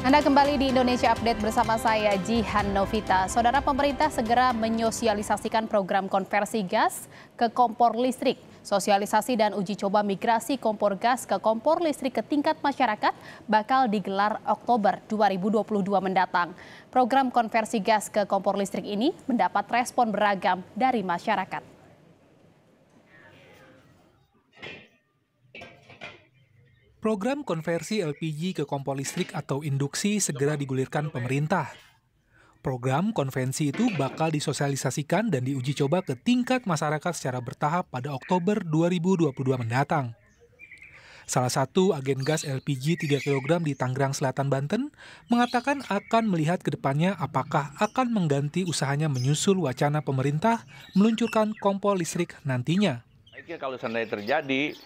Anda kembali di Indonesia Update bersama saya Jihan Novita. Saudara pemerintah segera menyosialisasikan program konversi gas ke kompor listrik. Sosialisasi dan uji coba migrasi kompor gas ke kompor listrik ke tingkat masyarakat bakal digelar Oktober 2022 mendatang. Program konversi gas ke kompor listrik ini mendapat respon beragam dari masyarakat. Program konversi LPG ke kompor listrik atau induksi segera digulirkan pemerintah. Program konvensi itu bakal disosialisasikan dan diuji coba ke tingkat masyarakat secara bertahap pada Oktober 2022 mendatang. Salah satu agen gas LPG 3 kg di Tangerang Selatan, Banten, mengatakan akan melihat ke depannya apakah akan mengganti usahanya menyusul wacana pemerintah meluncurkan kompor listrik nantinya. Kalau seandainya terjadi,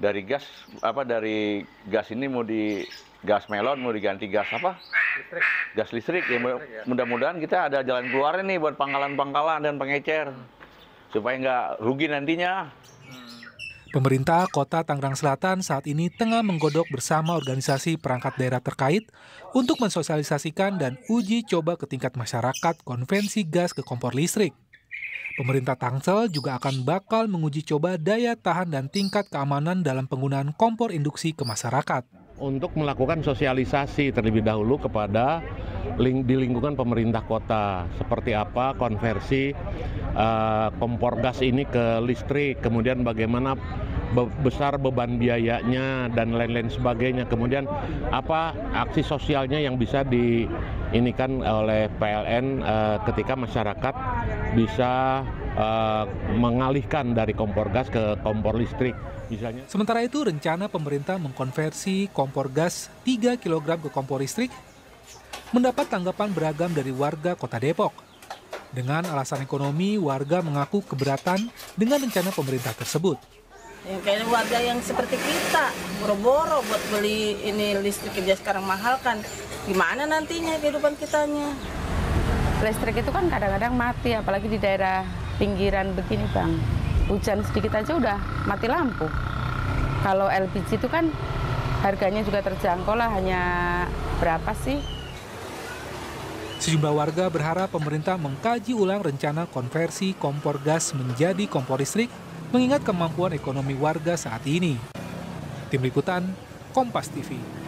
dari gas apa dari gas ini mau di gas melon mau diganti gas apa? Listrik. Gas listrik. Ya, ya. mudah-mudahan kita ada jalan keluar nih buat pangkalan-pangkalan dan pengecer supaya nggak rugi nantinya. Pemerintah Kota Tangerang Selatan saat ini tengah menggodok bersama organisasi perangkat daerah terkait untuk mensosialisasikan dan uji coba ke tingkat masyarakat konvensi gas ke kompor listrik. Pemerintah Tangsel juga akan bakal menguji coba daya tahan dan tingkat keamanan dalam penggunaan kompor induksi ke masyarakat. Untuk melakukan sosialisasi terlebih dahulu kepada ling di lingkungan pemerintah kota, seperti apa konversi uh, kompor gas ini ke listrik, kemudian bagaimana be besar beban biayanya dan lain-lain sebagainya. Kemudian apa aksi sosialnya yang bisa diinikan oleh PLN eh, ketika masyarakat bisa uh, mengalihkan dari kompor gas ke kompor listrik. Misalnya. Sementara itu rencana pemerintah mengkonversi kompor gas 3 kg ke kompor listrik mendapat tanggapan beragam dari warga kota Depok. Dengan alasan ekonomi, warga mengaku keberatan dengan rencana pemerintah tersebut. Yang kayaknya warga yang seperti kita, boro-boro buat beli ini listrik kerja sekarang mahal kan. Gimana nantinya kehidupan kitanya? listrik itu kan kadang-kadang mati, apalagi di daerah pinggiran begini Bang. Hujan sedikit aja udah mati lampu. Kalau LPG itu kan harganya juga terjangkau lah, hanya berapa sih? Sejumlah warga berharap pemerintah mengkaji ulang rencana konversi kompor gas menjadi kompor listrik mengingat kemampuan ekonomi warga saat ini. Tim Liputan, Kompas TV.